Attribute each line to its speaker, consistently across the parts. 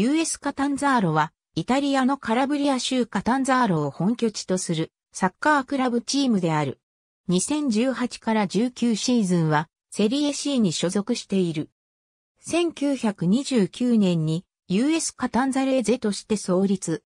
Speaker 1: US カタンザーロは、イタリアのカラブリア州カタンザーロを本拠地とするサッカークラブチームである。2018から19シーズンはセリエ C に所属している。1929年に US カタンザレーゼとして創立。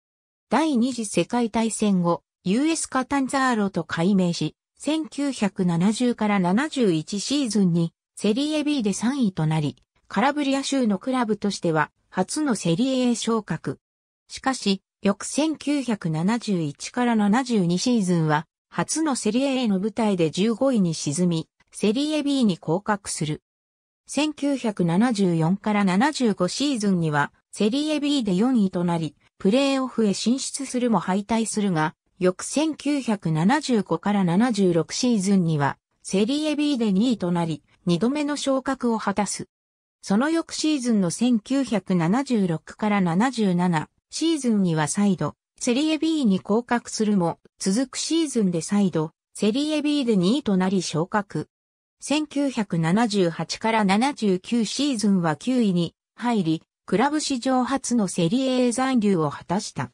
Speaker 1: 第二次世界大戦後、US カタンザーロと改名し、1970から71シーズンにセリエ B で3位となり、カラブリア州のクラブとしては初のセリエ A 昇格。しかし、翌1971から72シーズンは、初のセリエ A の舞台で15位に沈み、セリエ B に降格する。1974から75シーズンには、セリエ B で4位となり、プレーオフへ進出するも敗退するが、翌1975から76シーズンには、セリエ B で2位となり、2度目の昇格を果たす。その翌シーズンの1976から77シーズンには再度、セリエ B に降格するも、続くシーズンで再度、セリエ B で2位となり昇格。1978から79シーズンは9位に入り、クラブ史上初のセリエ A 残留を果たした。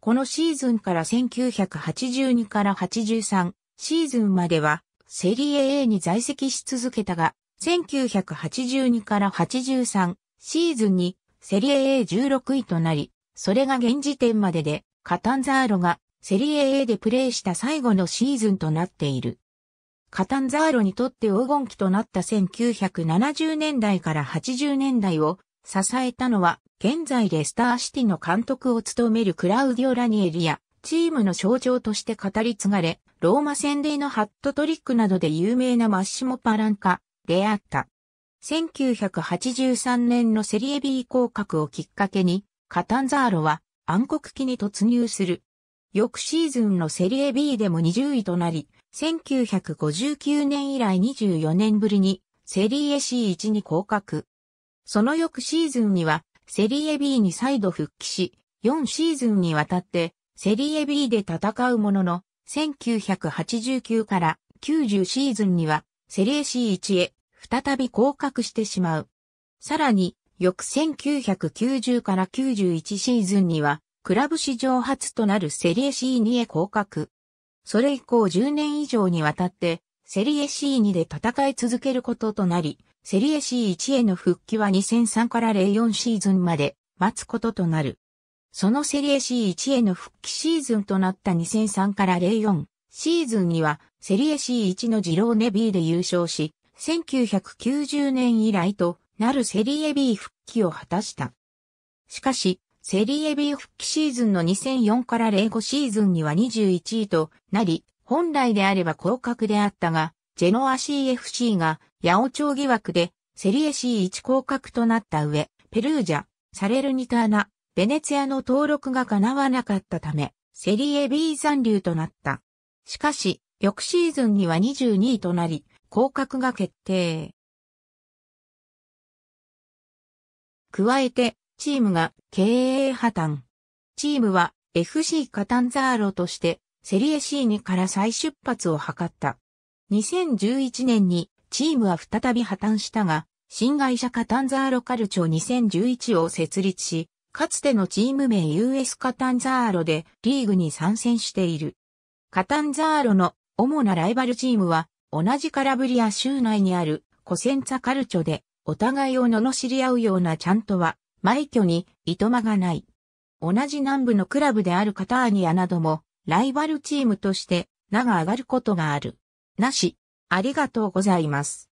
Speaker 1: このシーズンから1982から83シーズンまではセリエ A に在籍し続けたが、1982から83シーズンにセリエ A16 位となり、それが現時点まででカタンザーロがセリエ A でプレーした最後のシーズンとなっている。カタンザーロにとって黄金期となった1970年代から80年代を支えたのは、現在レスターシティの監督を務めるクラウディオ・ラニエリや、チームの象徴として語り継がれ、ローマ戦でのハットトリックなどで有名なマッシモ・パランカ、出会った。1983年のセリエ B 降格をきっかけに、カタンザーロは暗黒期に突入する。翌シーズンのセリエ B でも20位となり、1959年以来24年ぶりにセリエ C1 に降格。その翌シーズンにはセリエ B に再度復帰し、4シーズンにわたってセリエ B で戦うものの、1989から90シーズンにはセリエ C1 へ再び降格してしまう。さらに、翌1990から91シーズンには、クラブ史上初となるセリエ C2 へ降格。それ以降10年以上にわたって、セリエ C2 で戦い続けることとなり、セリエ C1 への復帰は2003から04シーズンまで待つこととなる。そのセリエ C1 への復帰シーズンとなった2003から04シーズンにはセリエ C1 のジローネビーで優勝し、1990年以来となるセリエ B 復帰を果たした。しかし、セリエ B 復帰シーズンの2004から05シーズンには21位となり、本来であれば降格であったが、ジェノア CFC が八王朝疑惑でセリエ C1 降格となった上、ペルージャ、サレルニターナ、ベネツィアの登録が叶わなかったため、セリエ B 残留となった。しかし、翌シーズンには22位となり、降格が決定。加えて、チームが経営破綻。チームは FC カタンザーロとしてセリエ C2 から再出発を図った。2011年にチームは再び破綻したが、新会社カタンザーロカルチョ2011を設立し、かつてのチーム名 US カタンザーロでリーグに参戦している。カタンザーロの主なライバルチームは同じカラブリア州内にあるコセンツァカルチョでお互いを罵り合うようなちゃんとは、枚挙にいとまがない。同じ南部のクラブであるカターニアなども、ライバルチームとして名が上がることがある。なし、ありがとうございます。